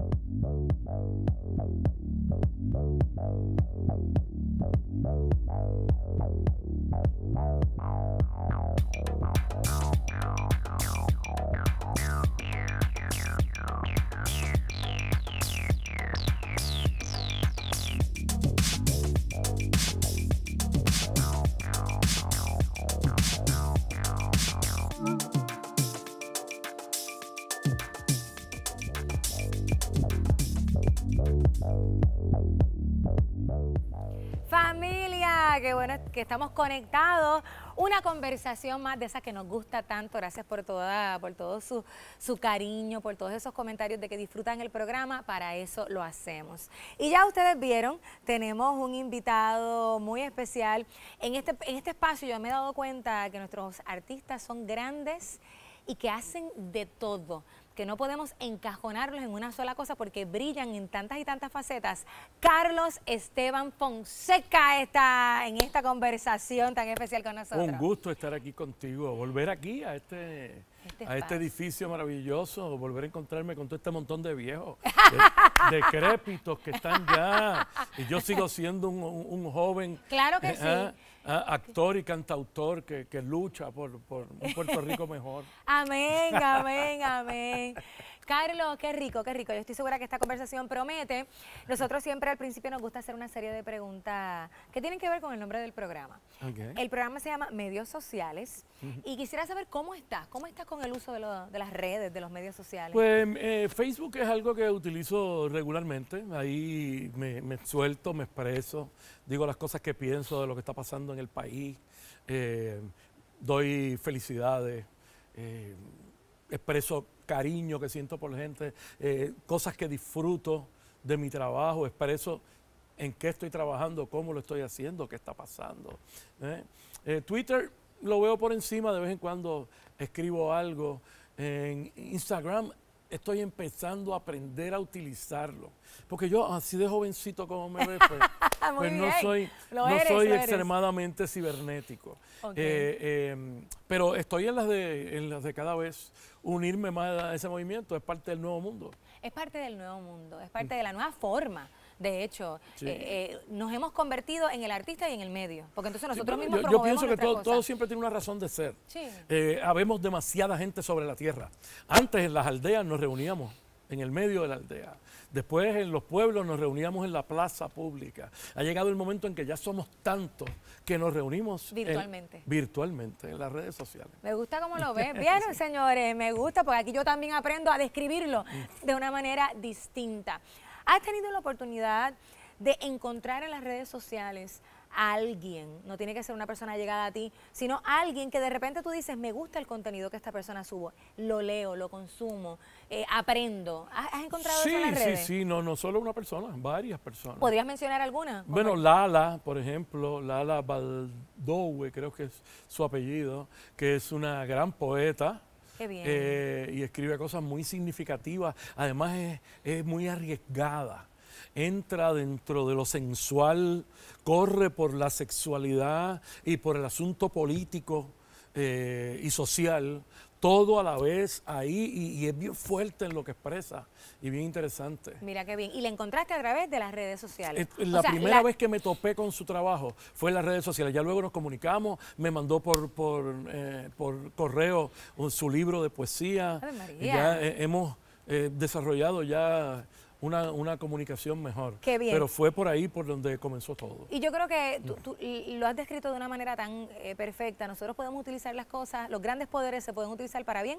Bye. Familia, qué bueno que estamos conectados. Una conversación más de esas que nos gusta tanto. Gracias por toda, por todo su, su cariño, por todos esos comentarios de que disfrutan el programa. Para eso lo hacemos. Y ya ustedes vieron, tenemos un invitado muy especial. En este, en este espacio yo me he dado cuenta que nuestros artistas son grandes y que hacen de todo que no podemos encajonarlos en una sola cosa porque brillan en tantas y tantas facetas. Carlos Esteban Fonseca está en esta conversación tan especial con nosotros. Un gusto estar aquí contigo, volver aquí a este este a este edificio maravilloso, volver a encontrarme con todo este montón de viejos, de, decrépitos que están ya. Y yo sigo siendo un, joven. Eh, ah, ah, actor y cantautor que, lucha por, por un Puerto Rico mejor. amén, amén, amén. Carlos, qué rico, qué rico. Yo estoy segura que esta conversación promete. Nosotros siempre al principio nos gusta hacer una serie de preguntas que tienen que ver con el nombre del programa. El programa se llama Medios Sociales y quisiera saber cómo estás, cómo estás con el uso de, las redes, de los medios sociales. Pues eh, Facebook es algo que utilizo regularmente. Ahí me, suelto, me expreso, digo las cosas que pienso de lo que está pasando en el país, eh, doy felicidades, eh, expreso cariño que siento por la gente, eh, cosas que disfruto de mi trabajo, expreso en qué estoy trabajando, cómo lo estoy haciendo, qué está pasando. ¿eh? Eh, Twitter lo veo por encima, de vez en cuando escribo algo. En Instagram estoy empezando a aprender a utilizarlo. Porque yo, así de jovencito como me ve, pues, pues no soy, soy extremadamente cibernético. Eh, em, pero estoy en las, de, en las de cada vez unirme más a ese movimiento. Es parte del nuevo mundo. Es parte del nuevo mundo, es parte de la nueva forma de hecho. Eh, eh, nos hemos convertido en el artista y en el medio, porque entonces nosotros mismos yo, yo pienso que todo, siempre tiene una razón de ser. Eh, habemos demasiada gente sobre la tierra. Antes en las aldeas nos reuníamos en el medio de la aldea. Después en los pueblos nos reuníamos en la plaza pública. Ha llegado el momento en que ya somos tantos que nos reunimos virtualmente. virtualmente en las redes sociales. Me gusta cómo lo ves. Bien, señores, me gusta porque aquí yo también aprendo a describirlo de una manera distinta. ¿Has tenido la oportunidad de encontrar en las redes sociales a alguien, no tiene que ser una persona llegada a ti, sino alguien que de repente tú dices, me gusta el contenido que esta persona subo, lo leo, lo consumo, eh, aprendo. ¿Has, encontrado eso en las redes? Sí, sí, no, no solo una persona, varias personas. ¿Podrías mencionar alguna? Bueno, Lala, por ejemplo, Lala Baldowe, creo que es su apellido, que es una gran poeta, eh, y escribe cosas muy significativas. Además es, muy arriesgada entra dentro de lo sensual, corre por la sexualidad y por el asunto político eh, y social todo a la vez ahí y, es bien fuerte en lo que expresa y bien interesante. Mira qué bien. Y la encontraste a través de las redes sociales. la primera vez que me topé con su trabajo fue en las redes sociales. Ya luego nos comunicamos, me mandó por, por, eh, correo su libro de poesía. María. ya eh, hemos eh, desarrollado ya una, una comunicación mejor. Qué Pero fue por ahí por donde comenzó todo. Y yo creo que tú, lo has descrito de una manera tan eh, perfecta. Nosotros podemos utilizar las cosas, los grandes poderes se pueden utilizar para bien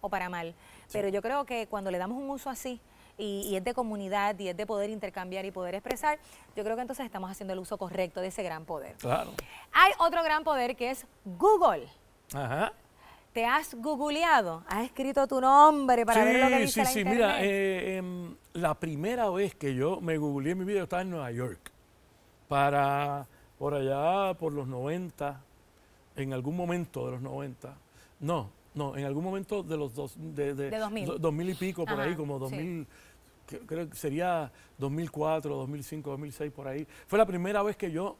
o para mal. Pero yo creo que cuando le damos un uso así, y, y, es de comunidad y es de poder intercambiar y poder expresar, yo creo que entonces estamos haciendo el uso correcto de ese gran poder. Claro. Hay otro gran poder que es Google. Ajá. ¿Te has googleado? ¿Has escrito tu nombre para ver lo que dice Sí, la sí, mira, eh, em, la primera vez que yo me googleé en mi vida, estaba en Nueva York. Para, por allá, por los 90, en algún momento de los 90. No, no, en algún momento de los dos, de, de, 2000. y pico, por ahí, como 2000, creo que sería 2004, 2005, 2006, por ahí. Fue la primera vez que yo,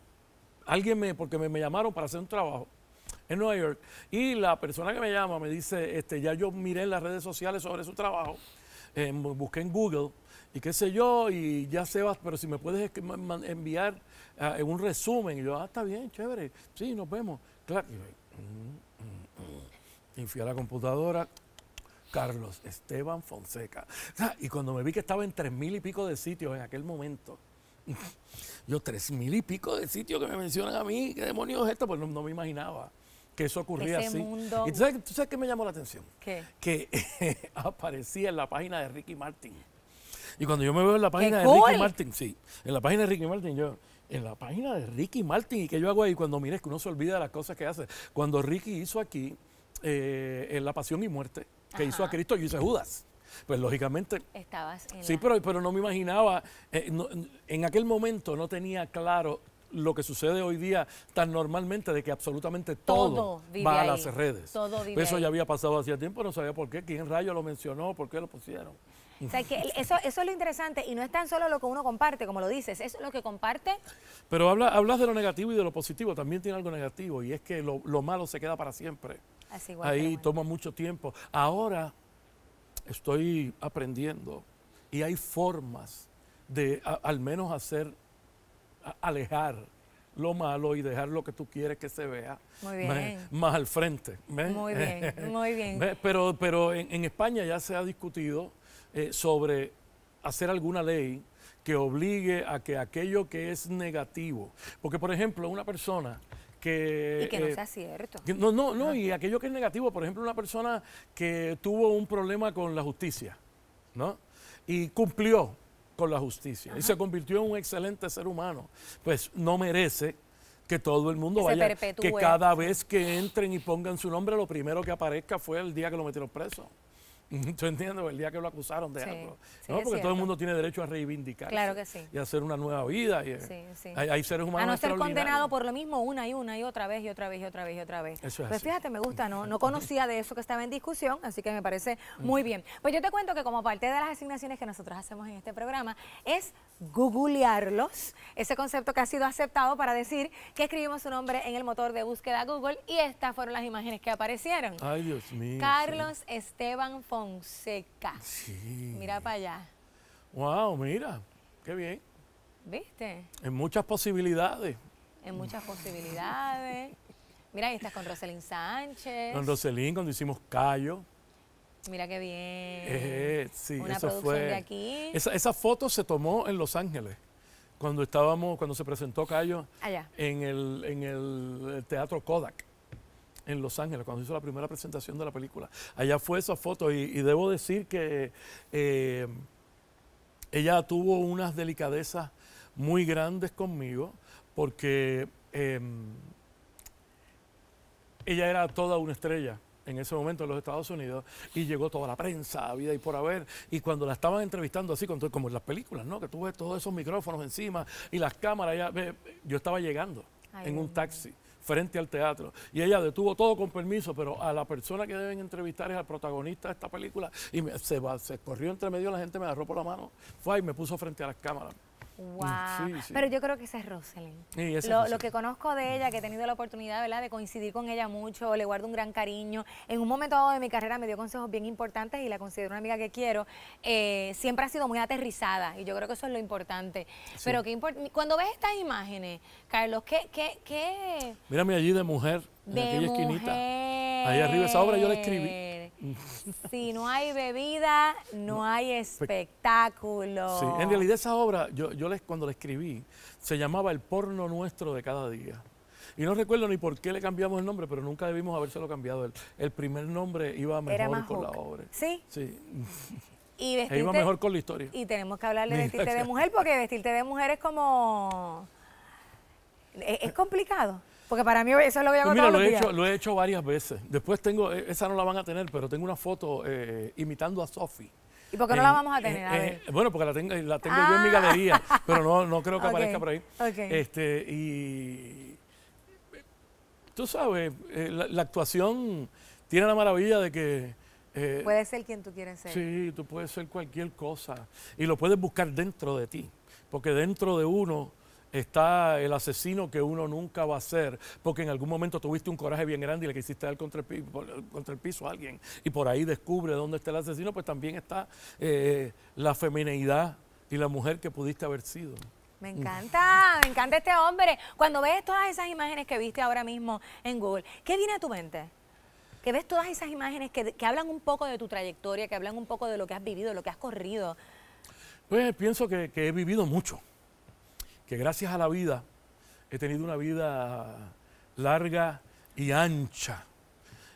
alguien me, porque me llamaron para hacer un trabajo en Nueva York. Y la persona que me llama me dice, este, ya yo miré en las redes sociales sobre su trabajo, em, busqué en Google y qué sé yo, y ya se va pero si me puedes enviar ah, un resumen. Y yo, ah, está bien, chévere, sí, nos vemos. Claro. Y mm, mm, mm". fui a la computadora, Carlos Esteban Fonseca. Y cuando me vi que estaba en tres mil y pico de sitios en aquel momento, yo tres mil y pico de sitios que me mencionan a mí, ¿qué demonios es esto? Pues no me imaginaba que eso ocurría así. ¿Y tú sabes, qué me llamó la atención? ¿Qué? Que aparecía en la página de Ricky Martin. Y cuando yo me veo en la página de Ricky Martin, sí, en la página de Ricky Martin, yo, en la página de Ricky Martin, y que yo hago ahí cuando mires que uno se olvida de las cosas que hace. Cuando Ricky hizo aquí eh, en La Pasión y Muerte, que hizo a Cristo, yo hice Judas. Pues lógicamente. Estabas en Sí, pero, pero no me imaginaba. Eh, en aquel momento no tenía claro lo que sucede hoy día tan normalmente de que absolutamente todo, va a las redes. Todo Eso ya había pasado hacía tiempo, no sabía por qué, quién rayo lo mencionó, por qué lo pusieron. que eso, es lo interesante y no es tan solo lo que uno comparte, como lo dices, es lo que comparte. Pero hablas de lo negativo y de lo positivo, también tiene algo negativo y es que lo, malo se queda para siempre. Ahí toma mucho tiempo. Ahora estoy aprendiendo y hay formas de al menos hacer alejar lo malo y dejar lo que tú quieres que se vea Más, al frente. Muy bien, muy bien. Pero, pero en, España ya se ha discutido eh, sobre hacer alguna ley que obligue a que aquello que es negativo, porque por ejemplo una persona que... Y que no eh, sea cierto. no, no, no, y aquello que es negativo, por ejemplo una persona que tuvo un problema con la justicia, ¿no? Y cumplió, con la justicia. Y se convirtió en un excelente ser humano. Pues no merece que todo el mundo vaya, que cada vez que entren y pongan su nombre, lo primero que aparezca fue el día que lo metieron preso. yo entiendo El día que lo acusaron de algo. no, porque todo el mundo tiene derecho a reivindicar. Claro que sí. Y hacer una nueva vida. Y, eh, sí, hay, seres humanos. A no ser condenado por lo mismo una y una y otra vez y otra vez y otra vez y otra vez. Pues fíjate, me gusta, ¿no? No conocía de eso que estaba en discusión, así que me parece mm. muy bien. Pues yo te cuento que como parte de las asignaciones que nosotros hacemos en este programa es googlearlos. Ese concepto que ha sido aceptado para decir que escribimos su nombre en el motor de búsqueda Google y estas fueron las imágenes que aparecieron. Ay, Dios mío. Carlos Esteban seca, Mira para allá. Wow, mira, qué bien. ¿Viste? En muchas posibilidades. En muchas posibilidades. Mira, ahí estás con Roselín Sánchez. Con Roselín, cuando hicimos Cayo. Mira qué bien. Eh, esa, foto se tomó en Los Ángeles, cuando estábamos, cuando se presentó Cayo Allá. en, el, en el Teatro Kodak en Los Ángeles, cuando hizo la primera presentación de la película. Allá fue esa foto y, debo decir que eh, ella tuvo unas delicadezas muy grandes conmigo porque em, ella era toda una estrella en ese momento en los Estados Unidos y llegó toda la prensa, vida y por haber. Y cuando la estaban entrevistando así, como en las películas, ¿no? Que tuve todos esos micrófonos encima y las cámaras, yo estaba llegando en un taxi frente al teatro. Y ella detuvo todo con permiso, pero a la persona que deben entrevistar es al protagonista de esta película. Y se, se corrió entre medio, la gente me agarró por la mano, fue y me puso frente a las cámaras. Wow. Mm, Pero yo creo que esa es Rosalind. lo, que conozco de ella, que he tenido la oportunidad ¿verdad? de coincidir con ella mucho, le guardo un gran cariño. En un momento dado de mi carrera me dio consejos bien importantes y la considero una amiga que quiero. Eh, siempre ha sido muy aterrizada y yo creo que eso es lo importante. Pero que cuando ves estas imágenes, Carlos, ¿qué? qué, qué? Mírame allí de mujer, en de aquella esquinita. Ahí arriba, esa obra yo la escribí. Si no hay bebida, no, hay espectáculo. Pues, sí, en realidad esa obra, yo, yo les, cuando la escribí, se llamaba El porno nuestro de cada día. Y no recuerdo ni por qué le cambiamos el nombre, pero nunca debimos habérselo cambiado. El, primer nombre iba mejor con la obra. Sí. Sí. Y e vestirte, iba mejor con la historia. Y tenemos que hablarle de vestirte de mujer, porque vestirte de mujer es como. E, es complicado. Porque para mí eso lo voy a hago pues lo he Hecho, lo he hecho varias veces. Después tengo, e, esa no la van a tener, pero tengo una foto eh, imitando a Sophie. ¿Y por qué no la vamos a eh, tener? Eh, bueno, porque la tengo, yo en mi ah. galería, pero no, creo que aparezca por ahí. Este, y tú sabes, la, actuación tiene la maravilla de que eh, puedes ser quien tú quieres ser. Sí, tú puedes ser cualquier cosa. Y lo puedes buscar dentro de ti. Porque dentro de uno está el asesino que uno nunca va a ser, porque en algún momento tuviste un coraje bien grande y le quisiste dar contra el, piso, a alguien y por ahí descubre dónde está el asesino, pues también está eh, la femineidad y la mujer que pudiste haber sido. Me encanta, me encanta este hombre. Cuando ves todas esas imágenes que viste ahora mismo en Google, ¿qué viene a tu mente? Que ves todas esas imágenes que, que hablan un poco de tu trayectoria, que hablan un poco de lo que has vivido, lo que has corrido. Pues pienso que he vivido mucho que gracias a la vida he tenido una vida larga y ancha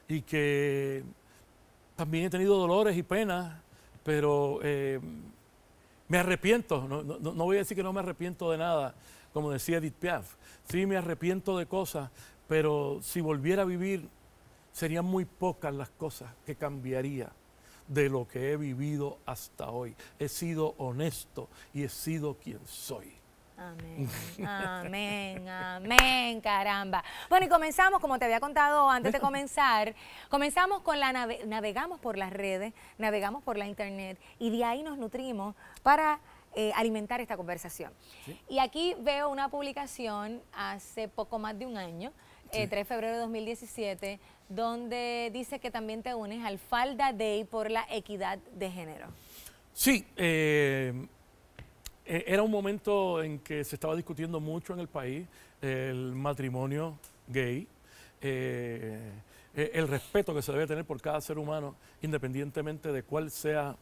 y que también he tenido dolores y penas, pero eh, me arrepiento, no, no, voy a decir que no me arrepiento de nada, como decía Edith Piaf, sí me arrepiento de cosas, pero si volviera a vivir serían muy pocas las cosas que cambiaría de lo que he vivido hasta hoy. He sido honesto y he sido quien soy. Amén, amén, amén, caramba. Bueno, y comenzamos, como te había contado antes de comenzar, comenzamos con la, navegamos por las redes, navegamos por la internet y de ahí nos nutrimos para eh, alimentar esta conversación. Y aquí veo una publicación hace poco más de un año, 3 eh, de febrero de 2017, donde dice que también te unes al Falda Day por la equidad de género. Sí, eh, eh, era un momento en que se estaba discutiendo mucho en el país el matrimonio gay, eh, eh, el respeto que se debe tener por cada ser humano, independientemente de cuál sea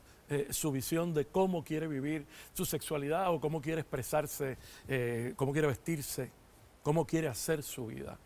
su visión de cómo quiere vivir su sexualidad o cómo quiere expresarse, cómo quiere vestirse, cómo quiere hacer su vida.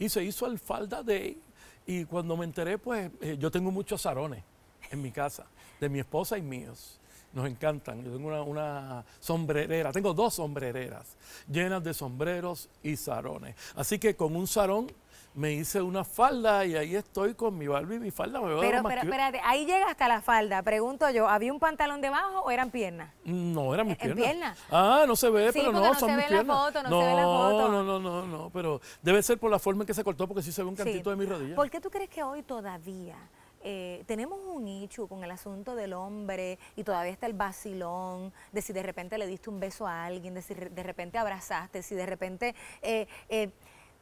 Y se hizo el Falda Day y cuando me enteré, pues yo tengo muchos arones en mi casa, de mi esposa y míos nos encantan. Yo tengo una, sombrerera, tengo dos sombrereras llenas de sombreros y sarones. Así que con un sarón me hice una falda y ahí estoy con mi Barbie, mi falda me veo Pero, pero, espérate, ahí llega hasta la falda, pregunto yo, ¿había un pantalón debajo o eran piernas? No, eran mis piernas. Ah, no se ve, pero no, no se ve La foto, no, se ve la foto. No, no, no, no, pero debe ser por la forma en que se cortó porque sí se ve un cantito de mi rodilla. ¿Por qué tú crees que hoy todavía eh, tenemos un nicho con el asunto del hombre y todavía está el vacilón, de si de repente le diste un beso a alguien, de si de repente abrazaste, si de repente eh, eh,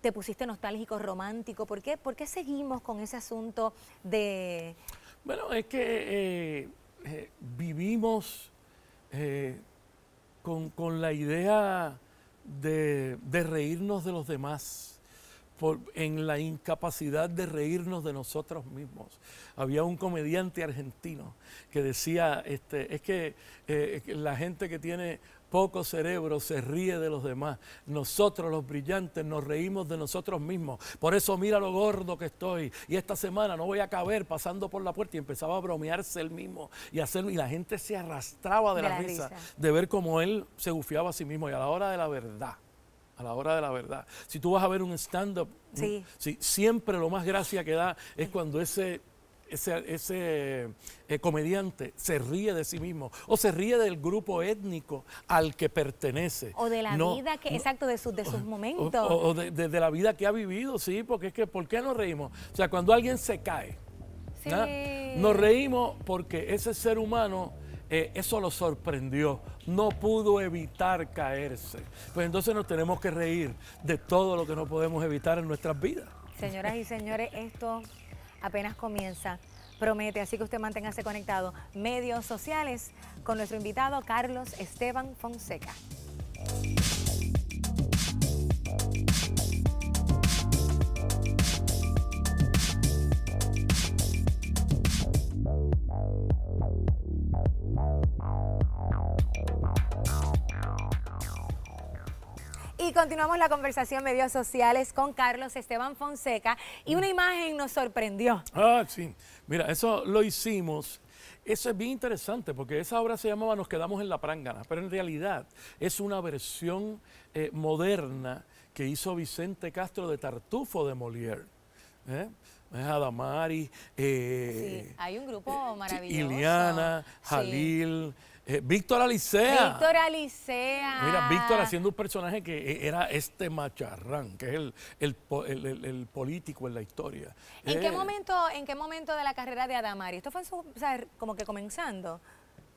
te pusiste nostálgico, romántico. ¿Por qué? seguimos con ese asunto de...? Bueno, es que vivimos con, con, la idea de reírnos de los demás en la incapacidad de reírnos de nosotros mismos. Había un comediante argentino que decía, este, eh, es que la gente que tiene poco cerebro se ríe de los demás. Nosotros los brillantes nos reímos de nosotros mismos. Por eso mira lo gordo que estoy. Y esta semana no voy a caber pasando por la puerta y empezaba a bromearse él mismo y hacerlo. Y la gente se arrastraba de, la, risa, de ver cómo él se bufiaba a sí mismo. Y a la hora de la verdad, a la hora de la verdad. Si tú vas a ver un stand-up, siempre lo más gracia que da es cuando ese ese, eh, comediante se ríe de sí mismo o se ríe del grupo étnico al que pertenece. O de la vida que, exacto, de sus, de momentos. O, de, la vida que ha vivido, sí, porque es que, ¿por qué nos reímos? O sea, cuando alguien se cae, nos reímos porque ese ser humano eh, eso lo sorprendió, no pudo evitar caerse. Pues entonces nos tenemos que reír de todo lo que no podemos evitar en nuestras vidas. Señoras y señores, esto apenas comienza promete. Así que usted manténgase conectado. Medios sociales con nuestro invitado Carlos Esteban Fonseca. Y continuamos la conversación medios sociales con Carlos Esteban Fonseca y una imagen nos sorprendió. Ah, sí. Mira, eso lo hicimos. Eso es bien interesante porque esa obra se llamaba Nos quedamos en la prángana, pero en realidad es una versión eh, moderna que hizo Vicente Castro de Tartufo de Molière. ¿eh? Adamari, eh, sí, hay un grupo maravilloso. Iliana, Jalil, eh, Víctor Alicea. Víctor Alicea. Mira, Víctor haciendo un personaje que e-, era este macharrán, que es el, el, el, político en la historia. ¿En, qué eh, momento, ¿En qué momento de la carrera de Adamari? Esto fue como que comenzando.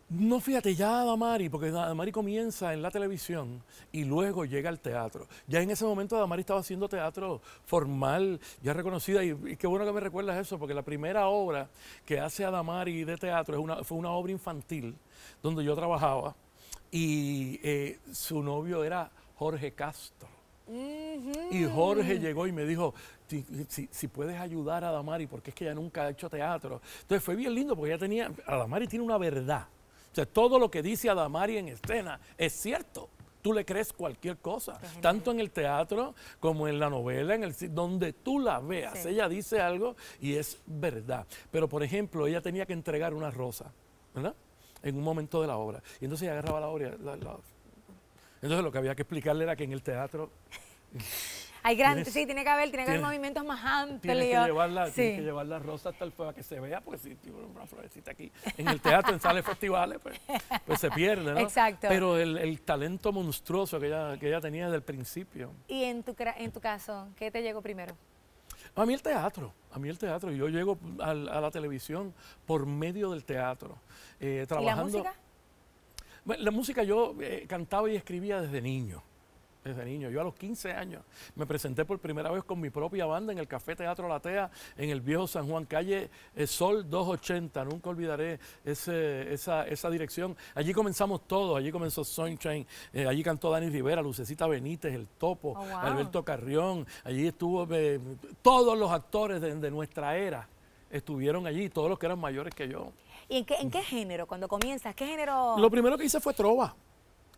No, fíjate, ya Adamari, porque Adamari comienza en la televisión y luego llega al teatro. Ya en ese momento Adamari estaba haciendo teatro formal, ya reconocida, y, qué bueno que me recuerdas eso, porque la primera obra que hace Adamari de teatro fue una obra infantil donde yo trabajaba y eh, su novio era Jorge Castro. Y Jorge llegó y me dijo, si, puedes ayudar a Adamari, porque es que ella nunca ha hecho teatro. Entonces fue bien lindo, porque ella tenía, Adamari tiene una verdad o todo lo que dice Adamari en escena es cierto. Tú le crees cualquier cosa, tanto en el teatro como en la novela, en el donde tú la veas. Ella dice algo y es verdad. Pero, por ejemplo, ella tenía que entregar una rosa, ¿verdad? En un momento de la obra. Y entonces ella agarraba la obra. Entonces lo que había que explicarle era que en el teatro hay grandes, sí, tiene que haber, tiene que haber movimientos más amplios. Tiene que, que llevar la rosa hasta el fuego que se vea, porque si tiene una florecita aquí en el teatro, en sales festivales, pues, pues se pierde, ¿no? Exacto. Pero el, talento monstruoso que ella, que ella tenía desde el principio. ¿Y en tu, en tu caso, qué te llegó primero? A mí el teatro, a mí el teatro. Yo llego a, la televisión por medio del teatro. trabajando, eh, ¿Y la música? La música yo eh, cantaba y escribía desde niño desde niño. Yo a los 15 años me presenté por primera vez con mi propia banda en el Café Teatro Latea, en el viejo San Juan, calle eh, Sol 280. Nunca olvidaré esa, dirección. Allí comenzamos todos, allí comenzó Sunshine, eh, allí cantó Dani Rivera, Lucecita Benítez, El Topo, oh, Alberto Carrión, allí estuvo eh, todos los actores de, nuestra era estuvieron allí, todos los que eran mayores que yo. ¿Y en qué, en qué género, cuando comienzas? ¿Qué género? Lo primero que hice fue trova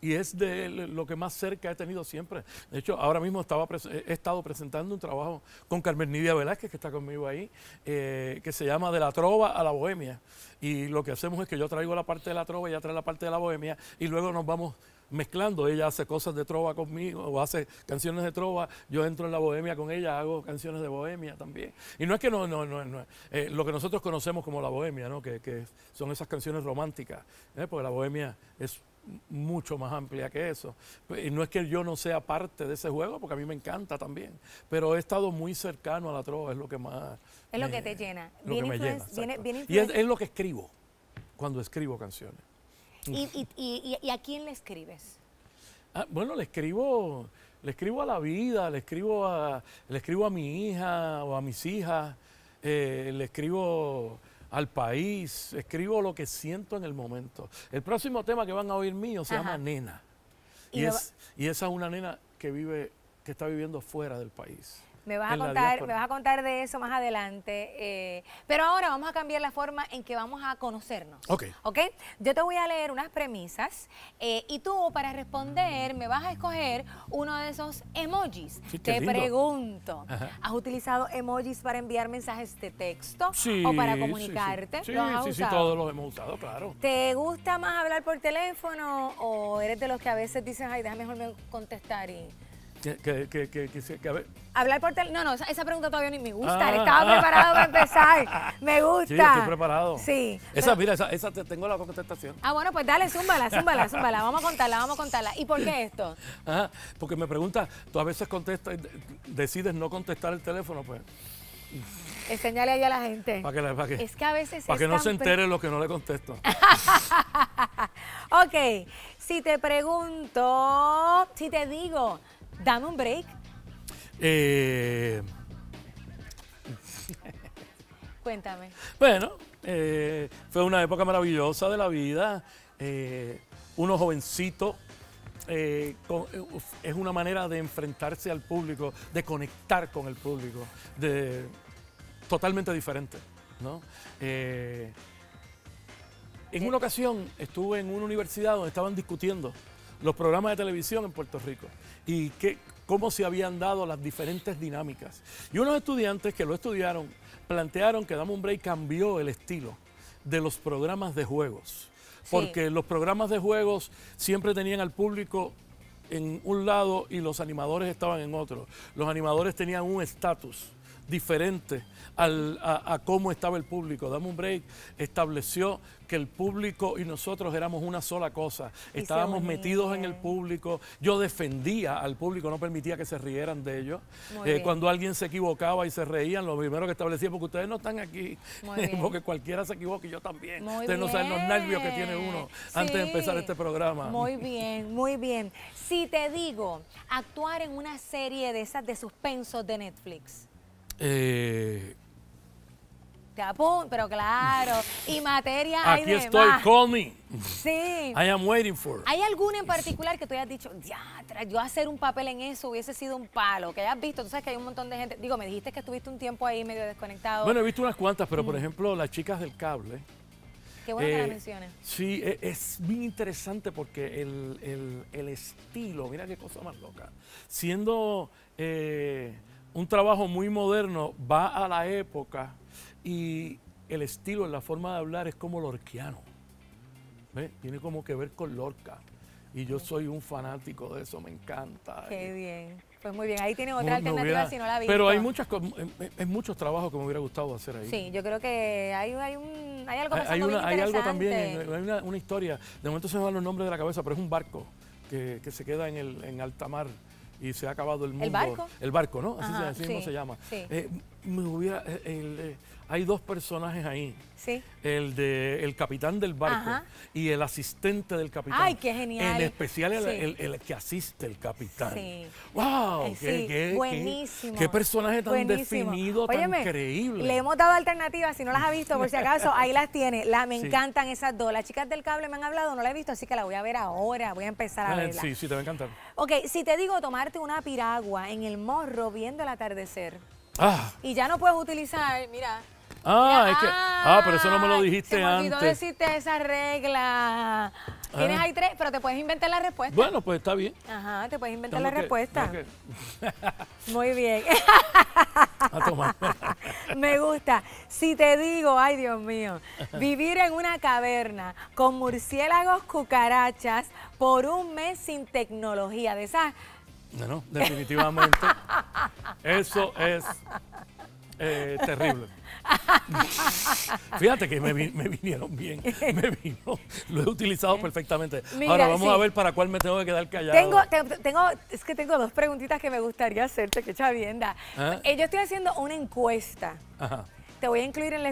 y es de lo que más cerca he tenido siempre. De hecho, ahora mismo estaba eh, he estado presentando un trabajo con Carmen Nidia Velázquez, que está conmigo ahí, eh, que se llama De la Trova a la Bohemia. Y lo que hacemos es que yo traigo la parte de la trova, ella trae la parte de la bohemia, y luego nos vamos mezclando. Ella hace cosas de trova conmigo, o hace canciones de trova. Yo entro en la bohemia con ella, hago canciones de bohemia también. Y no es que no, no, no, no eh, lo que nosotros conocemos como la bohemia, ¿no? que, que son esas canciones románticas, ¿eh? porque la bohemia es mucho más amplia que eso. Pues, y no es que yo no sea parte de ese juego, porque a mí me encanta también, pero he estado muy cercano a la trova, es lo que más... Es lo que te llena. Lo que me y es, lo que escribo, cuando escribo canciones. ¿Y, a quién le escribes? Ah, bueno, le escribo, le escribo a la vida, le escribo a, le escribo a mi hija o a mis hijas, eh, le escribo al país, escribo lo que siento en el momento. El próximo tema que van a oír mío se llama Nena. Y, y esa es una nena que vive, que está viviendo fuera del país. Me vas, a contar, me vas a contar de eso más adelante. Eh, pero ahora vamos a cambiar la forma en que vamos a conocernos. Ok. ¿Ok? Yo te voy a leer unas premisas eh, y tú para responder me vas a escoger uno de esos emojis. te pregunto, ¿has utilizado emojis para enviar mensajes de texto o para comunicarte? Sí, sí, sí, todos los hemos usado, claro. ¿Te gusta más hablar por teléfono o eres de los que a veces dicen ay, déjame mejor contestar y... Hablar por teléfono. No, no, esa, pregunta todavía ni me gusta. Ah. Estaba preparado para empezar. Me gusta. Sí, estoy preparado. Sí. Esa, mira, esa, esa, tengo la contestación. Ah, bueno, pues dale, zúmbala, zúmbala, zúmbala. Vamos a contarla, vamos a contarla. ¿Y por qué esto? Ajá, porque me pregunta, tú a veces contestas, decides no contestar el teléfono, pues. Enseñale ahí a la gente. ¿Para que, que es que a veces. Para que no se entere lo que no le contesto. ok, si te pregunto, si te digo, Dame un break. Eh. Cuéntame. Bueno, eh, fue una época maravillosa de la vida. Eh, uno jovencito es una manera de enfrentarse al público, de conectar con el público, de, totalmente diferente. ¿no? en una ocasión estuve en una universidad donde estaban discutiendo los programas de televisión en Puerto Rico y cómo se habían dado las diferentes dinámicas. Y unos estudiantes que lo estudiaron plantearon que Dame un cambió el estilo de los programas de juegos. Porque los programas de juegos siempre tenían al público en un lado y los animadores estaban en otro. Los animadores tenían un estatus diferente al, a, cómo estaba el público. Dame un break estableció que el público y nosotros éramos una sola cosa. Estábamos metidos en el público. Yo defendía al público, no permitía que se rieran de ellos. Eh, cuando alguien se equivocaba y se reían, lo primero que establecía, porque ustedes no están aquí, porque cualquiera se equivoca y yo también. ustedes no saben los nervios que tiene uno antes de empezar este programa. Muy bien, muy bien. Si te digo, actuar en una serie de esas de suspensos de Netflix eh... pero claro. Y materia Aquí estoy, call me. Sí. I am waiting for. ¿Hay alguna en particular que tú hayas dicho, ya, yo hacer un papel en eso hubiese sido un palo? Que hayas visto, tú sabes que hay un montón de gente. Digo, me dijiste que estuviste un tiempo ahí medio desconectado. Bueno, he visto unas cuantas, pero por ejemplo, las chicas del cable. Qué bueno que la eh, menciones. Sí, e, es bien interesante porque el, estilo, mira qué cosa más loca. Siendo eh, un trabajo muy moderno, va a la época y el estilo, la forma de hablar es como lorquiano. Tiene como que ver con Lorca. Y yo soy un fanático de eso, me encanta. Qué bien. Pues muy bien, ahí tienen otra alternativa si no la visto. Pero hay muchas em, em, muchos trabajos que me hubiera gustado hacer ahí. Sí, yo creo que hay, hay, un, hay algo hay, Ahí hay algo también, hay una, historia. De momento se me van los nombres de la cabeza, pero es un barco que, que se queda en, el, en alta mar y se ha acabado el mundo. El barco. El barco, ¿no? Así, es como se llama. Eh, eh, eh, hay dos personajes ahí. Sí. El de el capitán del barco y el asistente del capitán. Ay, qué genial. En especial el, que asiste el capitán. Sí. Wow, eh, Qué, buenísimo. Qué, personaje tan definido, tan increíble. Le hemos dado alternativas, si no las ha visto, por si acaso, ahí las tiene. La, me encantan esas dos. Las chicas del cable me han hablado, no las he visto, así que la voy a ver ahora, voy a empezar a Sí, sí, te va a encantar. Ok, si te digo tomarte una piragua en el morro viendo el atardecer. Ah. Y ya no puedes utilizar, mira. Ah, es que. Ah, ah, pero eso no me lo dijiste antes. esa regla. Ah. Tienes ahí tres, pero te puedes inventar la respuesta. Bueno, pues está bien. Ajá, te puedes inventar la respuesta. Muy bien. A tomar. Me gusta. Si te digo, ay Dios mío, vivir en una caverna con murciélagos, cucarachas por un mes sin tecnología, de esas no, no, definitivamente. Eso es eh, terrible. Fíjate que me, vinieron bien, me vino, lo he utilizado perfectamente. Ahora vamos a ver para cuál me tengo que quedar callado. Tengo, es que tengo dos preguntitas que me gustaría hacerte, que chavienda. Ah. Eh, yo estoy haciendo una encuesta. Te voy a incluir en la,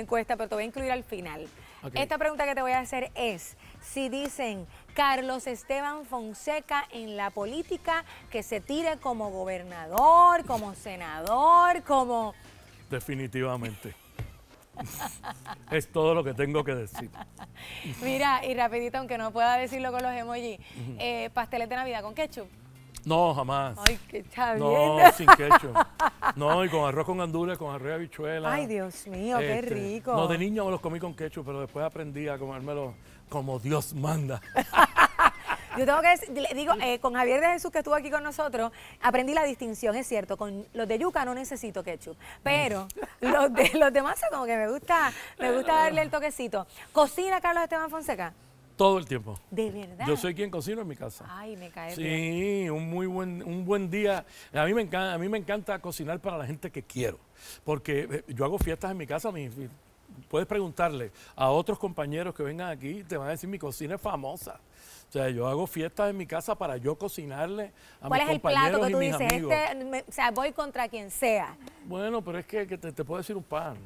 encuesta, pero te voy a incluir al final. Esta pregunta que te voy a hacer es, si dicen Carlos Esteban Fonseca en la política que se tire como gobernador, como senador, como... Definitivamente. es todo lo que tengo que decir. Mira, y rapidito, aunque no pueda decirlo con los emojis, eh, pasteles de Navidad con ketchup. No, jamás. Ay, qué chavito. No, sin ketchup. No, y con arroz con gandules, con arroz de habichuela. Ay, Dios mío, qué este, rico. No, de niño me los comí con ketchup, pero después aprendí a comérmelos como Dios manda. Yo tengo que decir, digo, eh, con Javier de Jesús que estuvo aquí con nosotros, aprendí la distinción, es cierto, con los de yuca no necesito ketchup, pero mm. los de los demás como que me gusta, me gusta darle el toquecito. ¿Cocina Carlos Esteban Fonseca? Todo el tiempo. ¿De verdad? Yo soy quien cocino en mi casa. Ay, me cae Sí, un muy buen, un buen día. A mí, me encanta, a mí me encanta cocinar para la gente que quiero, porque eh, yo hago fiestas en mi casa, mi, puedes preguntarle a otros compañeros que vengan aquí, te van a decir mi cocina es famosa. O sea, yo hago fiestas en mi casa para yo cocinarle a ¿Cuál mis es el plato que tú dices? Este, o sea, voy contra quien sea. Bueno, pero es que, te, puedo decir un pan.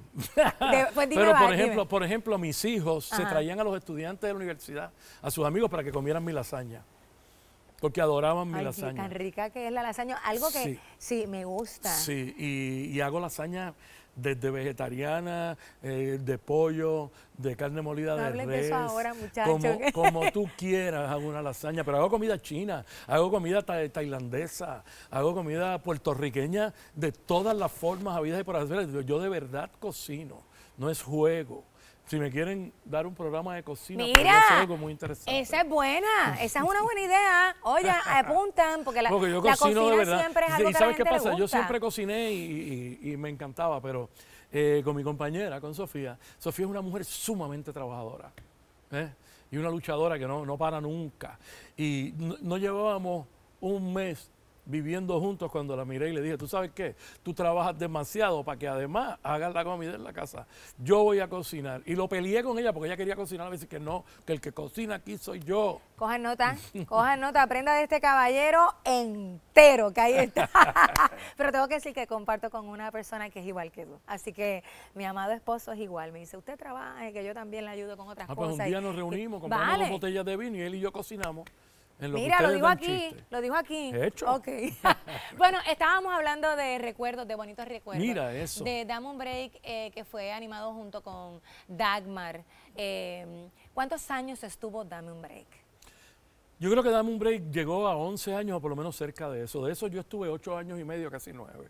Pues pero por ejemplo, por ejemplo, mis hijos se traían a los estudiantes de la universidad, a sus amigos para que comieran mi lasaña. Porque adoraban mi lasaña. tan rica que es la lasaña. Algo que sí, me gusta. Sí, y, y hago lasaña desde vegetariana, eh, de pollo, de carne molida de res. ahora, como, como, tú quieras, hago una lasaña, pero hago comida china, hago comida tailandesa, hago comida puertorriqueña de todas las formas habidas y por hacer. Yo de verdad cocino, no es juego. Si me quieren dar un programa de cocina, es algo muy interesante. Esa es buena, esa es una buena idea. Oye, apuntan, porque la, yo siempre es algo ¿Y sabes qué pasa? Yo siempre cociné y, me encantaba, pero eh, con mi compañera, con Sofía, Sofía es una mujer sumamente trabajadora ¿eh? y una luchadora que no, para nunca. Y no llevábamos un mes viviendo juntos cuando la miré y le dije, tú sabes qué, tú trabajas demasiado para que además hagas la comida en la casa. Yo voy a cocinar. Y lo peleé con ella porque ella quería cocinar, a veces que no, que el que cocina aquí soy yo. Coja nota, coja nota, aprenda de este caballero entero, que ahí está. Pero tengo que decir que comparto con una persona que es igual que tú. Así que mi amado esposo es igual. Me dice, usted trabaja, que yo también le ayudo con otras ah, pues cosas. un día nos reunimos, compramos botellas de vino y él y yo cocinamos. Mira, lo dijo aquí, lo dijo aquí. Hecho. bueno, estábamos hablando de recuerdos, de bonitos recuerdos. Mira eso. De Dame un Break, eh, que fue animado junto con Dagmar. Em, ¿Cuántos años estuvo Dame un Break? Yo creo que Dame un Break llegó a 11 años o por lo menos cerca de eso. De eso yo estuve 8 años y medio, casi 9.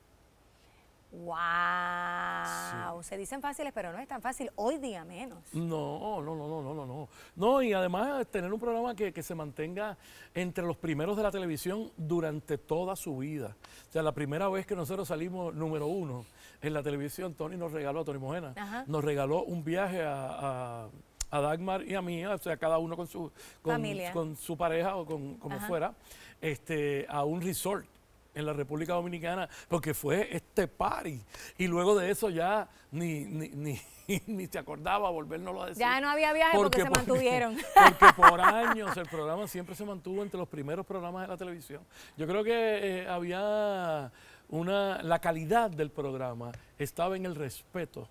¡Wow! Se dicen fáciles, pero no es tan fácil. Hoy día menos. No, no, no, no, no, no. No, y además eh, tener un programa que, se mantenga entre los primeros de la televisión durante toda su vida. O sea, la primera vez que nosotros salimos número uno en la televisión, Tony nos regaló, a Tony Mojena, nos regaló un viaje a, Dagmar y a mí, o sea, cada uno con su, con, su pareja o con como fuera, este, a un resort en la República Dominicana, porque fue este party. Y luego de eso ya ni, ni, ni, ni se acordaba volvernos a decir. Ya no había viajes porque, se mantuvieron. Porque por años el programa siempre se mantuvo entre los primeros programas de la televisión. Yo creo que eh, había una. La calidad del programa estaba en el respeto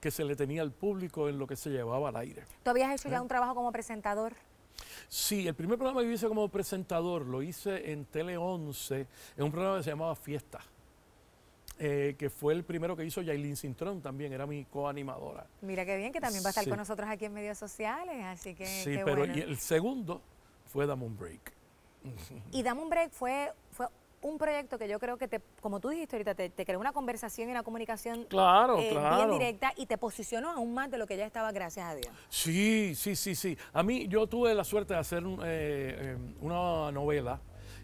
que se le tenía al público en lo que se llevaba al aire. ¿Tú habías hecho ya ¿Eh? un trabajo como presentador? Sí, el primer programa que yo hice como presentador lo hice en Tele 11, en un programa que se llamaba Fiesta, eh, que fue el primero que hizo Yailin Cintrón también, era mi coanimadora. Mira qué bien, que también va a estar con nosotros aquí en medios sociales, así que. Sí, pero y el segundo fue Damon Break. Y Damon Break fue un proyecto que yo creo que, te, como tú dijiste ahorita, te, creó una conversación y una comunicación eh, bien directa y te posicionó aún más de lo que ya estaba, gracias a Dios. Sí, sí, sí, sí. A mí yo tuve la suerte de hacer eh, eh, una novela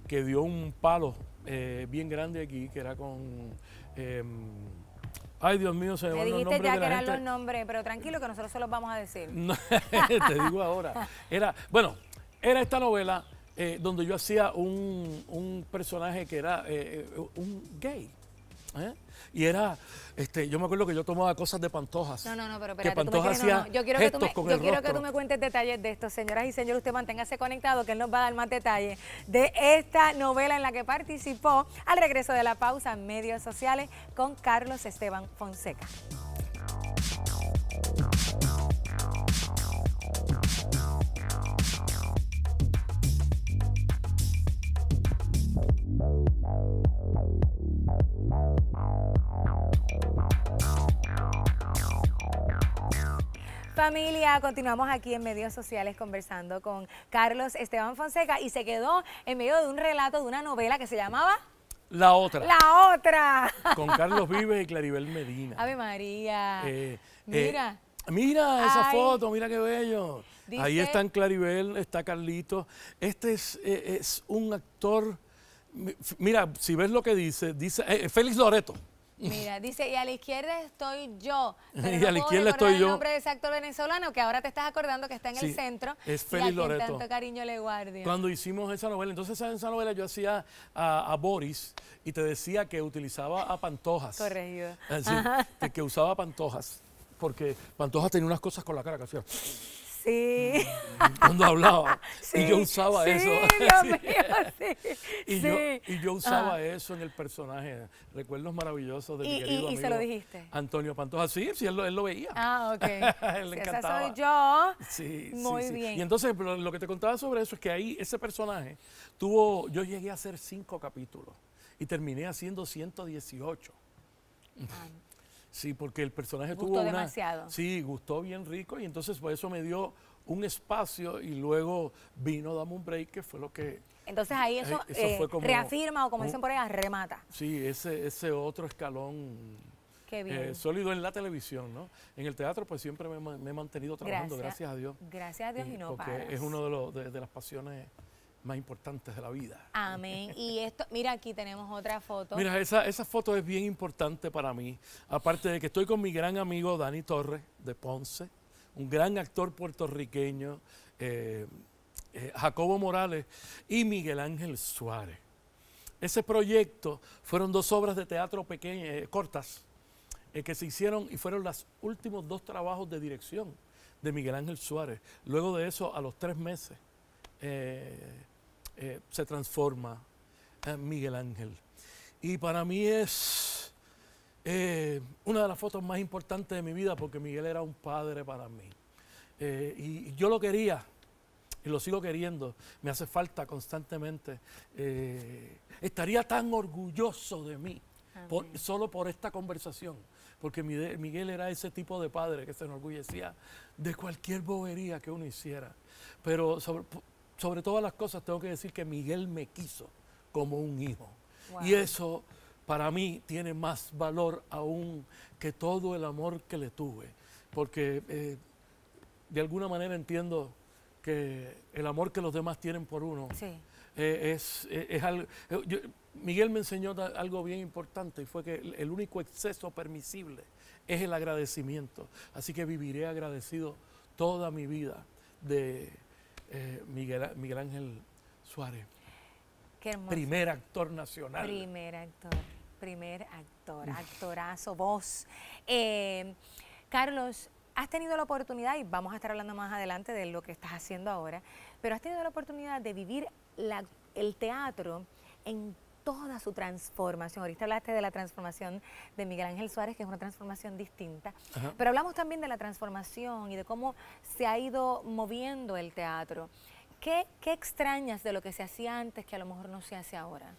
que dio un palo bien grande aquí, que era con... Em, ay, Dios mío, se me ya que eran los nombres, pero tranquilo que nosotros se los vamos a decir. te digo ahora. Era, bueno, era esta novela eh, donde yo hacía un, personaje que era eh, eh, un gay. Y era, este, yo me acuerdo que yo tomaba cosas de pantojas. No, no, no, pero espérate, pantojas hacía Yo quiero, que tú, me, yo quiero que tú me cuentes detalles de esto, señoras y señores. Usted manténgase conectado que él nos va a dar más detalles de esta novela en la que participó al regreso de la pausa en medios sociales con Carlos Esteban Fonseca. Familia, continuamos aquí en medios sociales conversando con Carlos Esteban Fonseca y se quedó en medio de un relato de una novela que se llamaba La Otra. La Otra. Con Carlos Vive y Claribel Medina. Ave María. Eh, eh, mira. mira esa foto, mira qué bello. Ahí Ahí están Claribel, está Carlito. Este es, eh, es un actor. Mira, si ves lo que dice, dice Félix Loreto. Mira, dice, y a la izquierda estoy yo. y a la izquierda estoy yo. el nombre de ese actor venezolano que ahora te estás acordando que está en el centro. Es Félix tanto cariño le guardia. Cuando hicimos esa novela, entonces en esa novela yo hacía a, Boris y te decía que utilizaba a Pantojas. Corregido. Ah, que, usaba Pantojas. Porque Pantojas tenía unas cosas con la cara que hacía. Sí. Cuando hablaba. y yo usaba eso. y, yo, usaba ah. eso en el personaje. Recuerdos maravillosos de y, Antonio Pantoja. Sí, él lo, veía. Ah, ok. él le encantaba. soy yo. Muy bien. Y entonces lo, que te contaba sobre eso es que ahí ese personaje tuvo, yo llegué a hacer cinco capítulos y terminé haciendo 118. Sí, porque el personaje gustó tuvo demasiado. Sí, gustó bien rico y entonces por pues, eso me dio un espacio y luego vino Dame un Break, que fue lo que... Entonces ahí eso, eh, eh, reafirma o como dicen por ahí, remata. Sí, ese, ese otro escalón eh, sólido en la televisión, ¿no? En el teatro pues siempre me, he mantenido trabajando, gracias, a Dios. Gracias a Dios y, no Porque es uno de, los de las pasiones más importantes de la vida. Amén. Y esto, mira, aquí tenemos otra foto. Mira, esa, foto es bien importante para mí. Aparte de que estoy con mi gran amigo Dani Torres de Ponce, un gran actor puertorriqueño, eh, eh, Jacobo Morales y Miguel Ángel Suárez. Ese proyecto fueron dos obras de teatro pequeñas, eh, cortas, que se hicieron y fueron los últimos dos trabajos de dirección de Miguel Ángel Suárez. Luego de eso, a los tres meses, eh, eh, se transforma en eh, Miguel Ángel. Y para mí es una de las fotos más importantes de mi vida porque Miguel era un padre para mí. y yo lo quería y lo sigo queriendo, me hace falta constantemente. estaría tan orgulloso de mí solo por esta conversación, porque Miguel era ese tipo de padre que se enorgullecía de cualquier bobería que uno hiciera. Pero sobre, sobre todas las cosas tengo que decir que Miguel me quiso como un hijo. Y eso para mí tiene más valor aún que todo el amor que le tuve, porque eh, de alguna manera entiendo que el amor que los demás tienen por uno eh, eh, es, algo... Miguel me enseñó algo bien importante y fue que el único exceso permisible es el agradecimiento. Así que viviré agradecido toda mi vida de eh, Miguel, Miguel Ángel Suárez. Qué hermoso. Primer actor nacional. Primer actor, primer actor, actorazo, voz. Eh, Carlos, has tenido la oportunidad, y vamos a estar hablando más adelante de lo que estás haciendo ahora, pero has tenido la oportunidad de vivir el teatro en toda su transformación. Ahorita hablaste de la transformación de Miguel Ángel Suárez, que es una transformación distinta, pero hablamos también de la transformación y de cómo se ha ido moviendo el teatro. ¿Qué, extrañas de lo que se hacía antes que a lo mejor no se hace ahora?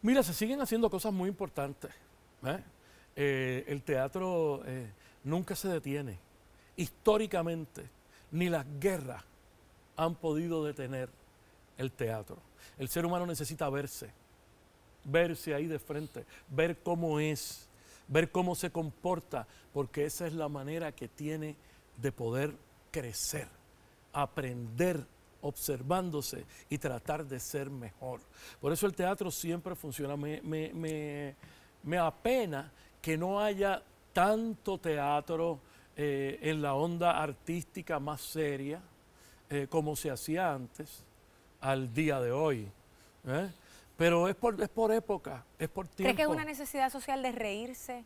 Mira, se siguen haciendo cosas muy importantes. ¿eh? Eh, el teatro eh, nunca se detiene. Históricamente, ni las guerras han podido detener el teatro. El ser humano necesita verse verse ahí de frente, ver cómo es, ver cómo se comporta, porque esa es la manera que tiene de poder crecer, aprender observándose y tratar de ser mejor. Por eso el teatro siempre funciona. Me, apena que no haya tanto teatro eh, en la onda artística más seria eh, como se hacía antes al día de hoy. ¿eh? Pero es por, es por época, es por tiempo. ¿Crees que es una necesidad social de reírse?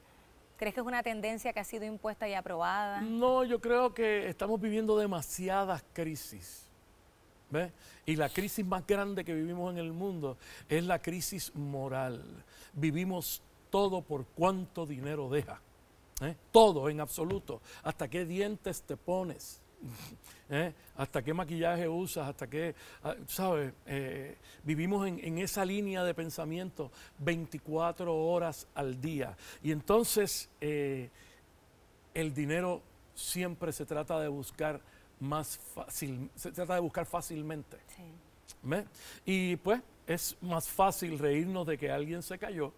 ¿Crees que es una tendencia que ha sido impuesta y aprobada? No, yo creo que estamos viviendo demasiadas crisis. ¿Ves? Y la crisis más grande que vivimos en el mundo es la crisis moral. Vivimos todo por cuánto dinero deja. ¿eh? Todo en absoluto. Hasta qué dientes te pones. ¿Eh? hasta qué maquillaje usas, hasta qué, ah, ¿sabes? Eh, vivimos en, esa línea de pensamiento 24 horas al día. Y entonces eh, el dinero siempre se trata de buscar más fácil, se trata de buscar fácilmente. Y pues es más fácil reírnos de que alguien se cayó,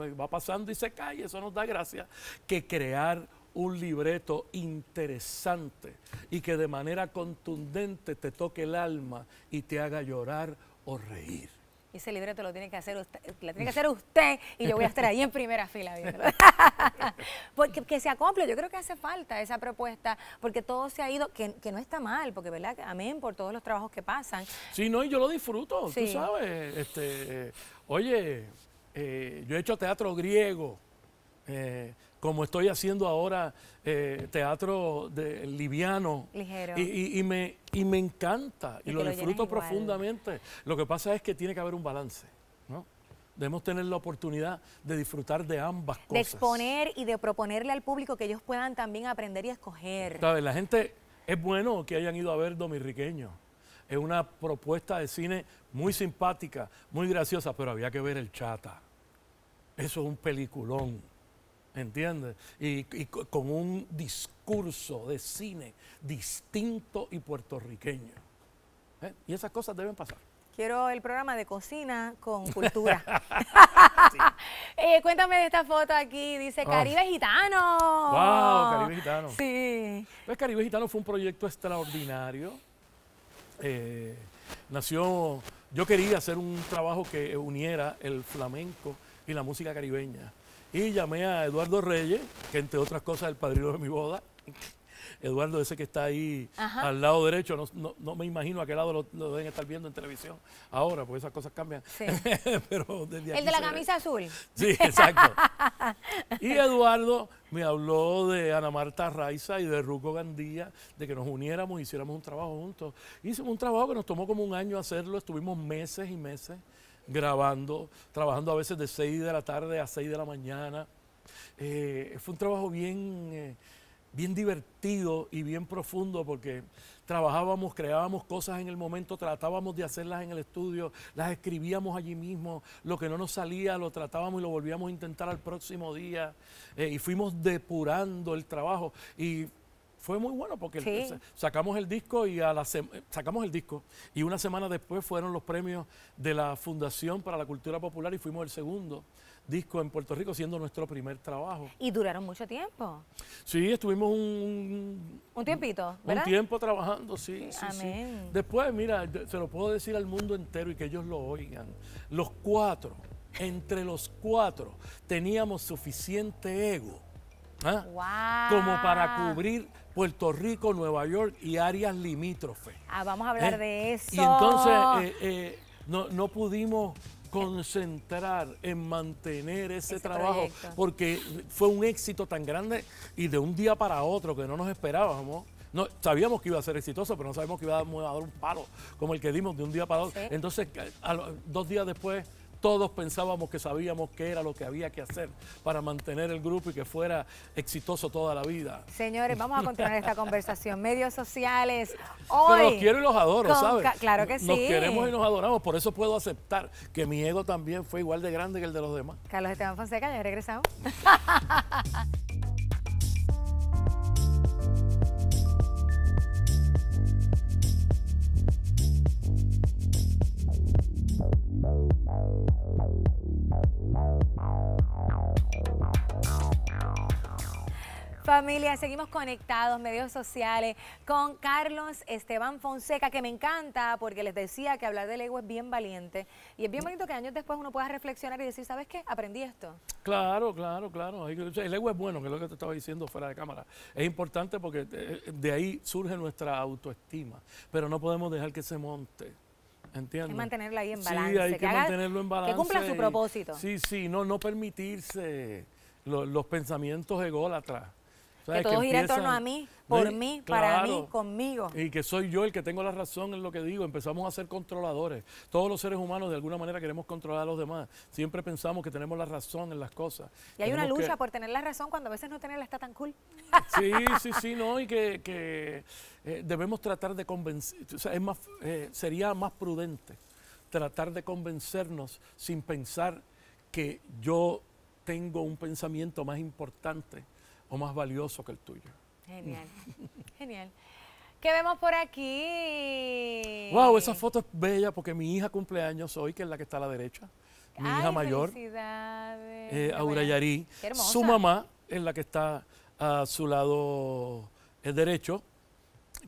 va pasando y se cae, eso nos da gracia, que crear un libreto interesante y que de manera contundente te toque el alma y te haga llorar o reír. Ese libreto lo tiene que hacer usted, tiene que hacer usted y yo voy a estar ahí en primera fila porque que se acople, yo creo que hace falta esa propuesta, porque todo se ha ido, que, no está mal, porque verdad, amén por todos los trabajos que pasan. Sí, no, y yo lo disfruto, tú sabes. Este, eh, oye, eh, yo he hecho teatro griego. Eh, como estoy haciendo ahora eh, teatro liviano. Ligero. Y, me, y me encanta y, lo disfruto profundamente. Lo que pasa es que tiene que haber un balance. ¿no? Debemos tener la oportunidad de disfrutar de ambas cosas. De exponer y de proponerle al público que ellos puedan también aprender y escoger. ¿Sabes? La gente, es bueno que hayan ido a ver Dominriqueño. Es una propuesta de cine muy simpática, muy graciosa, pero había que ver el chata. Eso es un peliculón. ¿Entiendes? Y, con un discurso de cine distinto y puertorriqueño. ¿Eh? Y esas cosas deben pasar. Quiero el programa de cocina con cultura. Eh, cuéntame de esta foto aquí. Dice ah. Caribe Gitano. ¡Wow! Caribe Gitano. Sí. Pues Caribe Gitano fue un proyecto extraordinario. Eh, nació. Yo quería hacer un trabajo que uniera el flamenco y la música caribeña. Y llamé a Eduardo Reyes, que entre otras cosas es el padrino de mi boda. Eduardo, ese que está ahí al lado derecho, no, me imagino a qué lado lo, deben estar viendo en televisión ahora, porque esas cosas cambian. el de la camisa azul. Sí, exacto. y Eduardo me habló de Ana Marta Raiza y de Ruco Gandía, de que nos uniéramos, hiciéramos un trabajo juntos. Hicimos un trabajo que nos tomó como un año hacerlo, estuvimos meses y meses grabando, trabajando a veces de 6 de la tarde a 6 de la mañana. Eh, fue un trabajo bien, eh, bien divertido y bien profundo porque trabajábamos, creábamos cosas en el momento, tratábamos de hacerlas en el estudio, las escribíamos allí mismo, lo que no nos salía lo tratábamos y lo volvíamos a intentar al próximo día eh, y fuimos depurando el trabajo y fue muy bueno porque sacamos el disco y a la eh, sacamos el disco y una semana después fueron los premios de la Fundación para la Cultura Popular y fuimos el segundo disco en Puerto Rico siendo nuestro primer trabajo. Y duraron mucho tiempo. Sí, estuvimos un tiempito, Un tiempo trabajando, sí, sí, sí, Después, mira, se lo puedo decir al mundo entero y que ellos lo oigan. Los cuatro, entre los cuatro teníamos suficiente ego ¿ah? como para cubrir Puerto Rico, Nueva York y áreas limítrofes. Ah, vamos a ¿Eh? hablar de eso. Y entonces eh, eh, no, pudimos concentrar en mantener ese, trabajo, porque fue un éxito tan grande y de un día para otro que no nos esperábamos. No, sabíamos que iba a ser exitoso, pero no sabíamos que iba a dar, un palo como el que dimos de un día para otro. Entonces, dos días después todos pensábamos que sabíamos qué era lo que había que hacer para mantener el grupo y que fuera exitoso toda la vida. Señores, vamos a continuar esta conversación. Medios sociales, hoy. Pero los quiero y los adoro, ¿sabes? Claro que sí. Nos queremos y nos adoramos, por eso puedo aceptar que mi ego también fue igual de grande que el de los demás. Carlos Esteban Fonseca, ya regresamos. Familia, seguimos conectados, medios sociales, con Carlos Esteban Fonseca, que me encanta porque les decía que hablar del ego es bien valiente. Y es bien mm. bonito que años después uno pueda reflexionar y decir, ¿sabes qué? Aprendí esto. Claro, claro, claro. El ego es bueno, que es lo que te estaba diciendo fuera de cámara. Es importante porque eh, eh, de ahí surge nuestra autoestima, pero no podemos dejar que se monte. ¿entiendes? Hay que mantenerlo ahí en balance. Sí, hay que, mantenerlo en balance. Que cumpla su propósito. sí, sí, no, no permitirse los, los pensamientos ególatras. Que todo gira en torno a mí, por mí, para mí, conmigo. Y que soy yo el que tengo la razón en lo que digo. Empezamos a ser controladores. Todos los seres humanos de alguna manera queremos controlar a los demás. Siempre pensamos que tenemos la razón en las cosas. Y hay una lucha por tener la razón cuando a veces no tenerla está tan cool. Sí, sí, sí, no. Y que, eh, debemos tratar de convencer. es más, eh, sería más prudente tratar de convencernos sin pensar que yo tengo un pensamiento más importante o más valioso que el tuyo. Genial, genial. ¿Qué vemos por aquí? Wow, esa foto es bella porque mi hija cumpleaños hoy, que es la que está a la derecha. Mi hija mayor, eh, Aura Yari. Su mamá es la que está a su lado el eh, derecho,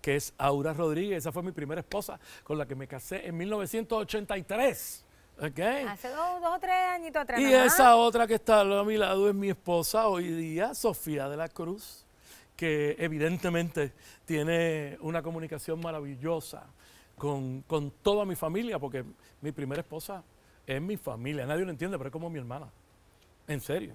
que es Aura Rodríguez. Esa fue mi primera esposa con la que me casé en 1983. Hace dos, dos, o tres añitos atrás. Y esa otra que está a mi lado es mi esposa hoy día, Sofía de la Cruz, que evidentemente tiene una comunicación maravillosa con, con toda mi familia, porque mi primera esposa es mi familia. Nadie lo entiende, pero es como mi hermana. En serio.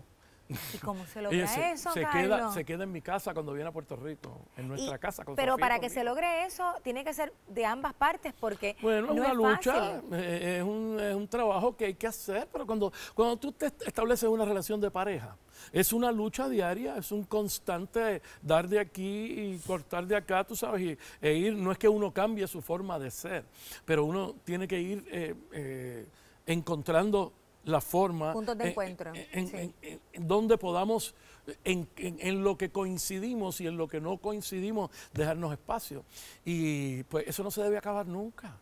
¿Y cómo se logra eso, se Queda, se queda en mi casa cuando viene a Puerto Rico, en nuestra casa. pero para que se logre eso, tiene que ser de ambas partes, porque Bueno, no una lucha, eh, Es, un, es, un, trabajo que hay que hacer, pero cuando, cuando tú te estableces una relación de pareja, es una lucha diaria, es un constante dar de aquí y cortar de acá, tú sabes, e ir, no es que uno cambie su forma de ser, pero uno tiene que ir eh, eh, encontrando la forma. de eh, encuentro. Eh, en, donde podamos, en, lo que coincidimos y en lo que no coincidimos, dejarnos espacio. Y pues eso no se debe acabar nunca.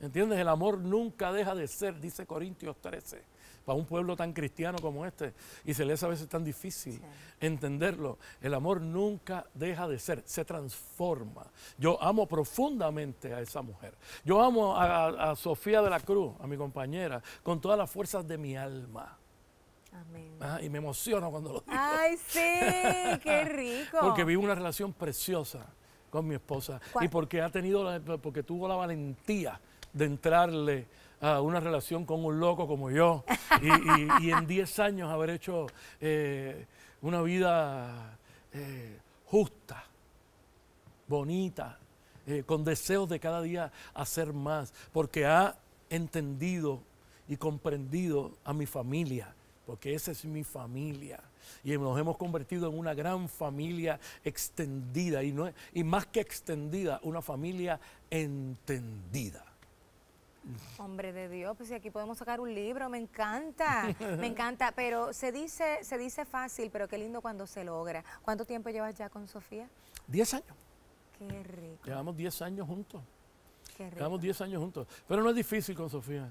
¿Entiendes? El amor nunca deja de ser, dice Corintios 13 para un pueblo tan cristiano como este. Y se le es a veces tan difícil entenderlo. El amor nunca deja de ser, se transforma. Yo amo profundamente a esa mujer. Yo amo a, Sofía de la Cruz, a mi compañera, con todas las fuerzas de mi alma. Amén. Ah, y me emociono cuando lo digo. ¡Ay, sí! ¡Qué rico! Porque vivo una relación preciosa con mi esposa. Y porque ha tenido porque tuvo la valentía de entrarle una relación con un loco como yo y, en 10 años haber hecho eh, una vida eh, justa, bonita, eh, con deseos de cada día hacer más, porque ha entendido y comprendido a mi familia, porque esa es mi familia. Y nos hemos convertido en una gran familia extendida, y, no, y más que extendida, una familia entendida. Hombre de Dios, pues si aquí podemos sacar un libro, me encanta, me encanta, pero se dice, se dice fácil, pero qué lindo cuando se logra. ¿Cuánto tiempo llevas ya con Sofía? Diez años. Qué rico. Llevamos diez años juntos. Qué rico. Llevamos diez años juntos. Pero no es difícil con Sofía.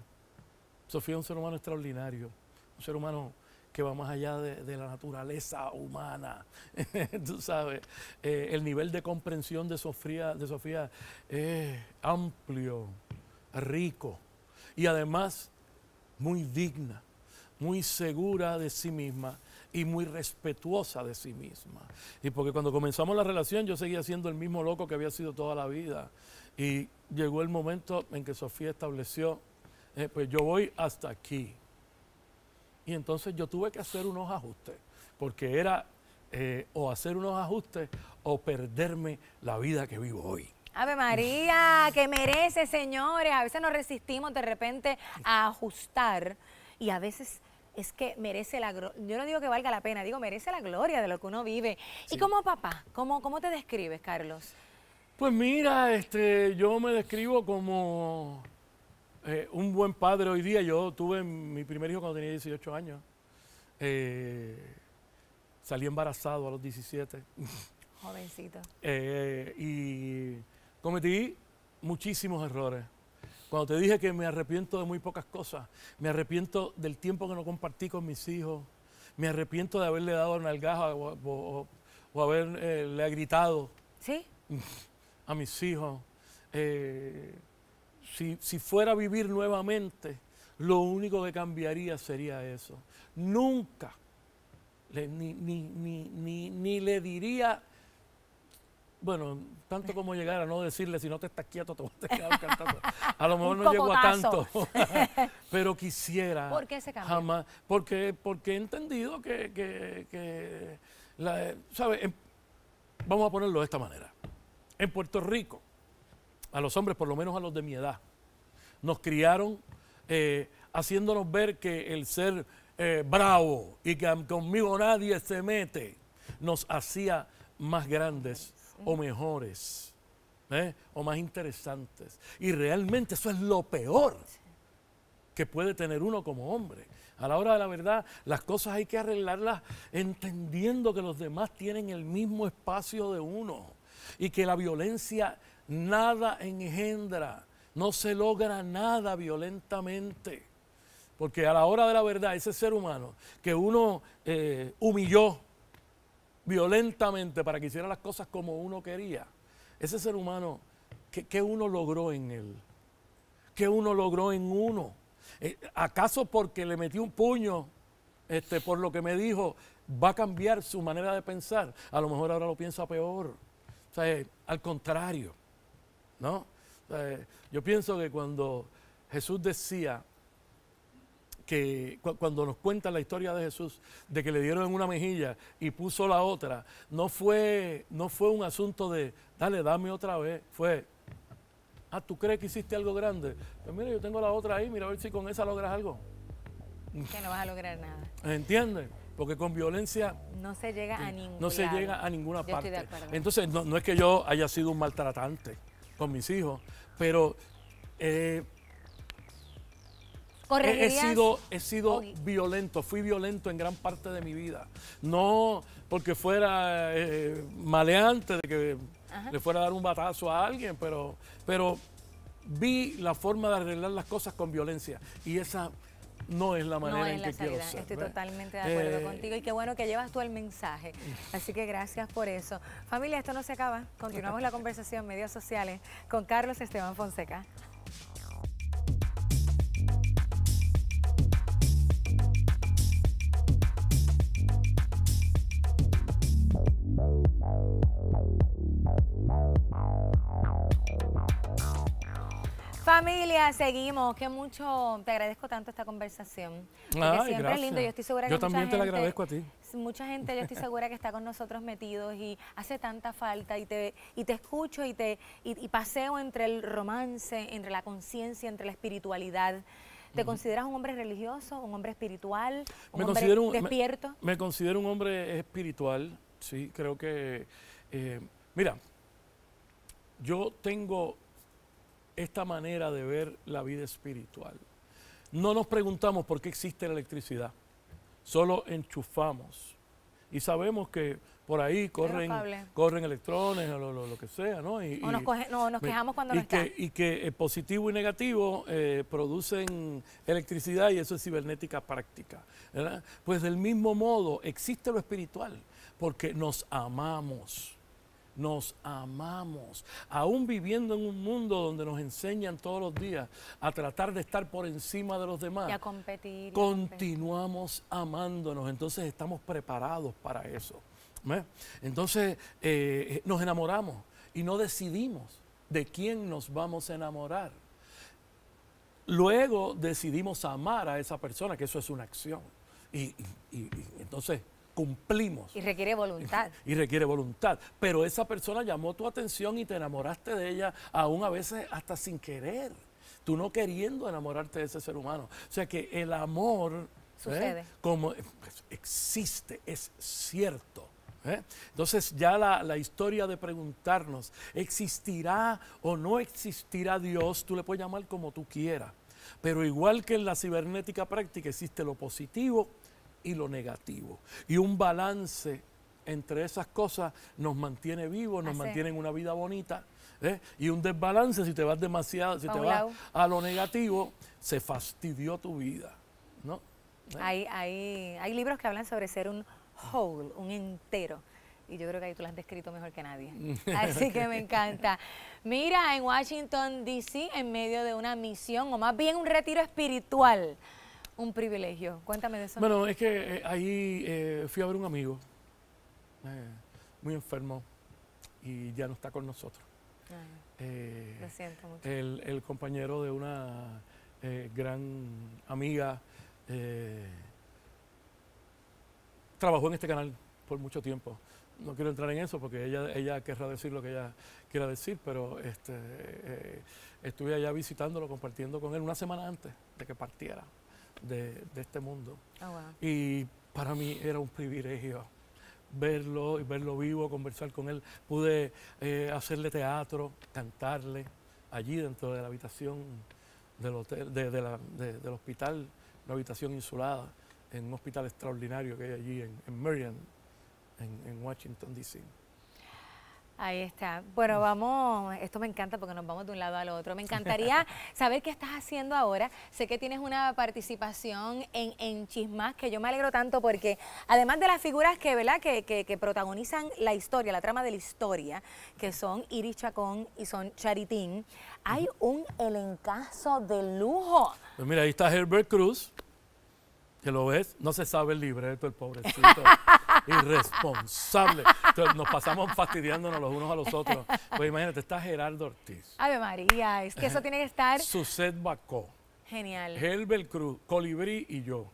Sofía es un ser humano extraordinario, un ser humano que va más allá de, la naturaleza humana. Tú sabes, eh, el nivel de comprensión de Sofía, de Sofía es amplio rico y además muy digna, muy segura de sí misma y muy respetuosa de sí misma. Y porque cuando comenzamos la relación yo seguía siendo el mismo loco que había sido toda la vida. Y llegó el momento en que Sofía estableció, eh, pues yo voy hasta aquí. Y entonces yo tuve que hacer unos ajustes, porque era eh, o hacer unos ajustes o perderme la vida que vivo hoy. Ave María, que merece, señores. A veces nos resistimos de repente a ajustar y a veces es que merece la yo no digo que valga la pena, digo merece la gloria de lo que uno vive. ¿Y cómo papá? ¿Cómo, te describes, Carlos? Pues mira, este, yo me describo como eh, un buen padre hoy día. Yo tuve mi primer hijo cuando tenía 18 años. Eh, salí embarazado a los 17. Jovencito. Eh, y Cometí muchísimos errores. Cuando te dije que me arrepiento de muy pocas cosas, me arrepiento del tiempo que no compartí con mis hijos, me arrepiento de haberle dado nalgaja o, o, haberle eh, gritado a mis hijos. Eh, si, fuera a vivir nuevamente, lo único que cambiaría sería eso. Nunca, ni, ni, le diría bueno, tanto como llegar a no decirle, si no te estás quieto, te vas a quedar cantando. A lo mejor no llego a tanto, pero quisiera. ¿Por qué se cambia? porque, porque he entendido que, que, vamos a ponerlo de esta manera. En Puerto Rico, a los hombres, por lo menos a los de mi edad, nos criaron eh, haciéndonos ver que el ser eh, bravo y que conmigo nadie se mete, nos hacía más grandes o mejores ¿eh? o más interesantes. Y realmente eso es lo peor que puede tener uno como hombre. A la hora de la verdad, las cosas hay que arreglarlas entendiendo que los demás tienen el mismo espacio de uno y que la violencia nada engendra, no se logra nada violentamente. Porque a la hora de la verdad, ese ser humano que uno eh, humilló, violentamente para que hiciera las cosas como uno quería. Ese ser humano, ¿qué, uno logró en él? ¿Qué uno logró en uno? Eh, ¿Acaso porque le metió un puño este, por lo que me dijo, va a cambiar su manera de pensar? A lo mejor ahora lo piensa peor. O sea, eh, al contrario, ¿no? Eh, yo pienso que cuando Jesús decía, que cuando nos cuentan la historia de Jesús, de que le dieron en una mejilla y puso la otra, no fue, no fue un asunto de, dale, dame otra vez, fue, ah, ¿tú crees que hiciste algo grande? Pues mira, yo tengo la otra ahí, mira a ver si con esa logras algo. Que no vas a lograr nada. ¿Entiendes? Porque con violencia no se llega a No se llega a ninguna parte. Entonces, no, es que yo haya sido un maltratante con mis hijos, pero eh, He, sido, he sido violento, fui violento en gran parte de mi vida. No porque fuera eh, maleante, de que le fuera a dar un batazo a alguien, pero, pero vi la forma de arreglar las cosas con violencia. Y esa no es la manera en que quiero ser. Estoy totalmente de acuerdo eh, contigo y qué bueno que llevas tú el mensaje. Así que gracias por eso. Familia, esto no se acaba. Continuamos la conversación en medios sociales con Carlos Esteban Fonseca. Familia, seguimos. Que mucho, te agradezco tanto esta conversación. Ay, siempre es lindo. Yo estoy segura yo también te la agradezco a ti. Mucha gente, yo estoy segura que está con nosotros metidos y hace tanta falta y te, y te escucho y te y, paseo entre el romance, entre la conciencia, entre la espiritualidad. ¿Te consideras un hombre religioso, un hombre espiritual, un hombre despierto? Me, considero un hombre espiritual, sí. Creo que, eh, mira, yo tengo esta manera de ver la vida espiritual. No nos preguntamos por qué existe la electricidad. Solo enchufamos. Y sabemos que por ahí corren, corren electrones o lo, que sea, ¿no? Y, o nos, quejamos cuando no que, está. Y que eh, positivo y negativo eh, producen electricidad y eso es cibernética práctica. Pues del mismo modo existe lo espiritual, porque nos amamos nos amamos. Aún viviendo en un mundo donde nos enseñan todos los días a tratar de estar por encima de los demás, y a competir, continuamos amándonos. Entonces estamos preparados para eso. Entonces eh, nos enamoramos y no decidimos de quién nos vamos a enamorar. Luego decidimos amar a esa persona, que eso es una acción. y, y entonces cumplimos. Y requiere voluntad. Y, requiere voluntad. Pero esa persona llamó tu atención y te enamoraste de ella, aún a veces hasta sin querer. Tú no queriendo enamorarte de ese ser humano. O sea que el amor ¿eh? Sucede. como existe, es cierto. ¿eh? Entonces ya la, la, historia de preguntarnos, ¿existirá o no existirá Dios? Tú le puedes llamar como tú quieras. Pero igual que en la cibernética práctica existe lo positivo y lo negativo. Y un balance entre esas cosas nos mantiene vivos, nos mantiene en una vida bonita. ¿eh? Y un desbalance, si te vas demasiado, si te vas a lo negativo, se fastidió tu vida. ¿no? ¿Eh? Hay, hay, hay libros que hablan sobre ser un whole, un entero y yo creo que ahí tú lo has descrito mejor que nadie. Así que me encanta. Mira, en Washington, D.C., en medio de una misión, o más bien un retiro espiritual, un privilegio. Cuéntame de eso. Bueno, es que eh, ahí eh, fui a ver un amigo eh, muy enfermo y ya no está con nosotros. Ah, lo siento mucho. El, el, compañero de una gran amiga trabajó en este canal por mucho tiempo. No quiero entrar en eso porque ella, ella querrá decir lo que ella quiera decir, pero este, estuve allá visitándolo, compartiendo con él una semana antes de que partiera de, este mundo. Ah, y para mí era un privilegio verlo y verlo vivo, conversar con él. Pude eh, hacerle teatro, cantarle allí dentro de la habitación del hotel, la, del hospital, una habitación insulada, en un hospital extraordinario que hay allí en, en Marion, en Washington, D.C. Ahí está. Bueno, vamos, esto me encanta porque nos vamos de un lado al otro. Me encantaría saber qué estás haciendo ahora. Sé que tienes una participación en, en Chismas, que yo me alegro tanto porque además de las figuras que, ¿verdad? Que, protagonizan la historia, la trama de la historia, que son Iris Chacón y son Charitín, hay un elencazo de lujo. Pues mira, ahí está Herbert Cruz, que lo ves, no se sabe el libreto, el pobrecito. irresponsable. Entonces, nos pasamos fastidiándonos los unos a los otros. Pues imagínate, está Gerardo Ortiz. Ave María, es que eso tiene que estar. Suset Bacó. Genial. Helbel Cruz, Colibrí y yo.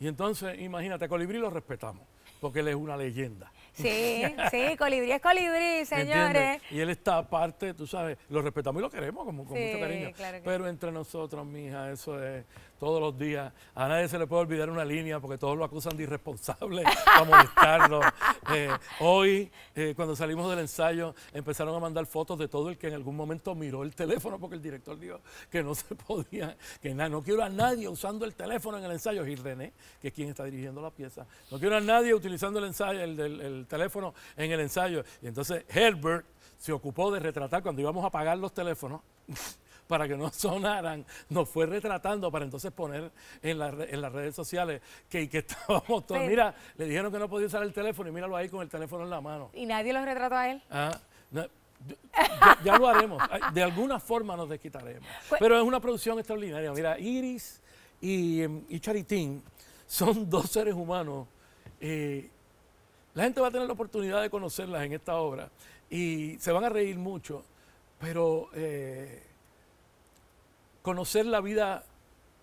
Y entonces, imagínate, Colibrí lo respetamos, porque él es una leyenda. Sí, sí, Colibrí es Colibrí, señores. Y él está aparte, tú sabes, lo respetamos y lo queremos como, con mucho cariño. Pero entre nosotros, mija, eso es todos los días. A nadie se le puede olvidar una línea porque todos lo acusan de irresponsable para molestarlo. Eh, hoy, eh, cuando salimos del ensayo, empezaron a mandar fotos de todo el que en algún momento miró el teléfono porque el director dijo que no se podía, que no quiero a nadie usando el teléfono en el ensayo. y René, que es quien está dirigiendo la pieza. No quiero a nadie utilizando el ensayo, el, teléfono en el ensayo. Y entonces Herbert se ocupó de retratar cuando íbamos a apagar los teléfonos para que no sonaran, nos fue retratando para entonces poner en, las redes sociales que, que estábamos todos. mira, le dijeron que no podía usar el teléfono y míralo ahí con el teléfono en la mano. ¿Y nadie lo retrató a él? Ah, ya, lo haremos. De alguna forma nos desquitaremos. Pues pero es una producción extraordinaria. Mira, Iris y, Charitín son dos seres humanos. Eh, la gente va a tener la oportunidad de conocerlas en esta obra y se van a reír mucho, pero eh, conocer la vida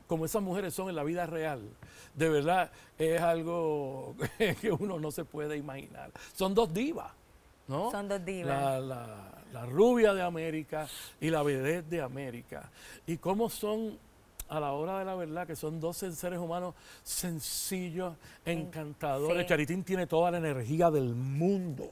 como esas mujeres son en la vida real, de verdad es algo que uno no se puede imaginar. Son dos divas, ¿no? Son dos divas. La, rubia de América y la vedette de América. Y cómo son a la hora de la verdad, que son dos seres humanos sencillos, encantadores. Charitín tiene toda la energía del mundo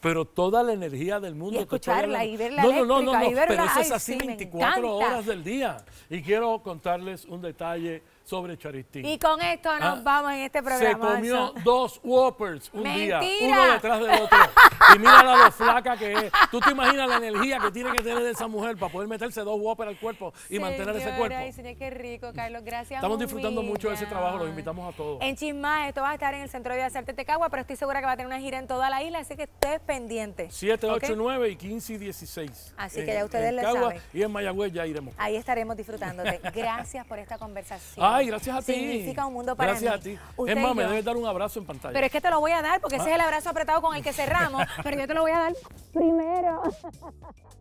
pero toda la energía del mundo. Y escucharla y verla. No, no, no, pero eso es así 24 horas del día. Y quiero contarles un detalle sobre Charistín. Y con esto nos ah, vamos en este programa. Se comió dos Whoppers un día, uno detrás del otro. Y mírala lo flaca que es. Tú te imaginas la energía que tiene que tener esa mujer para poder meterse dos guapas al cuerpo y mantener ese cuerpo. qué rico, Carlos. Gracias. Estamos disfrutando mucho de ese trabajo. Los invitamos a todos. En Chismá, esto va a estar en el Centro de de Cagua, pero estoy segura que va a tener una gira en toda la isla, así que estés pendiente. 7, 8, y 15 y 16. Así que ya ustedes le saben. Y en Mayagüez ya iremos. Ahí estaremos disfrutándote. Gracias por esta conversación. Ay, gracias a ti. Significa un mundo para gracias Gracias a ti. es más, me debes dar un abrazo en pantalla. Pero es que te lo voy a dar porque ese es el ah. abrazo apretado con el que cerramos. Pero yo te lo voy a dar primero.